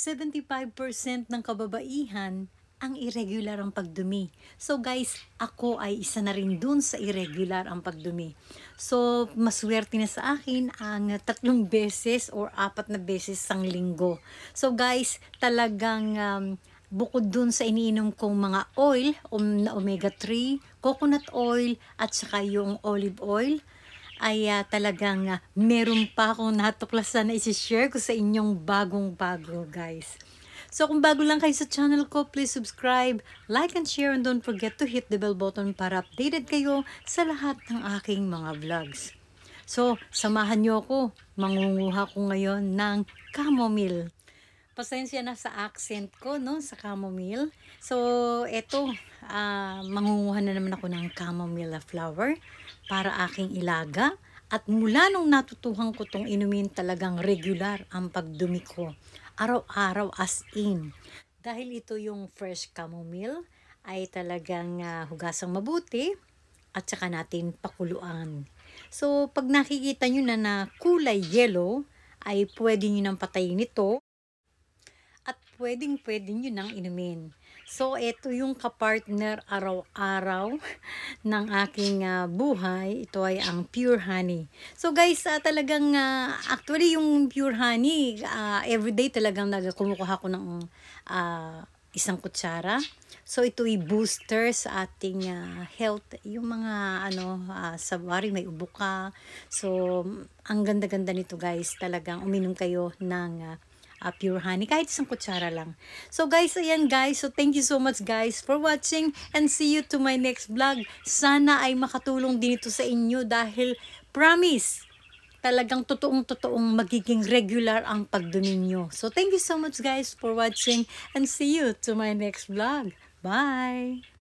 75% ng kababaihan ang irregular ang pagdumi. So guys, ako ay isa na rin dun sa irregular ang pagdumi. So maswerte na sa akin ang tatlong beses or apat na beses sang linggo. So guys, talagang um, bukod dun sa iniinom kong mga oil um, na omega 3, coconut oil at saka yung olive oil, ay uh, talagang uh, meron pa akong natuklasan na isi-share ko sa inyong bagong-bago guys. So kung bago lang kayo sa channel ko, please subscribe, like and share and don't forget to hit the bell button para updated kayo sa lahat ng aking mga vlogs. So samahan niyo ako, mangunguha ko ngayon ng chamomile pasensya na sa accent ko, no, sa chamomile. So, eto, uh, mangunguha na naman ako ng chamomile flower para aking ilaga. At mula nung natutuhan ko tong inumin talagang regular ang pagdumi ko. Araw-araw as in. Dahil ito yung fresh chamomile ay talagang uh, hugasang mabuti at saka natin pakuluan. So, pag nakikita nyo na na kulay yellow, ay pwede nyo nang patayin ito pwedeng pwede nyo nang inumin. So, ito yung kapartner araw-araw ng aking uh, buhay. Ito ay ang pure honey. So, guys, uh, talagang, uh, actually, yung pure honey, uh, everyday talagang kumukuha ko ng uh, isang kutsara. So, ito ay booster sa ating uh, health. Yung mga, ano, uh, sa wari may ubo ka. So, ang ganda-ganda nito, guys. Talagang uminom kayo ng uh, uh, pure honey. Kahit isang kutsara lang. So guys, ayan guys. So thank you so much guys for watching and see you to my next vlog. Sana ay makatulong din ito sa inyo dahil promise, talagang totoong-totoong magiging regular ang pagdumi nyo. So thank you so much guys for watching and see you to my next vlog. Bye!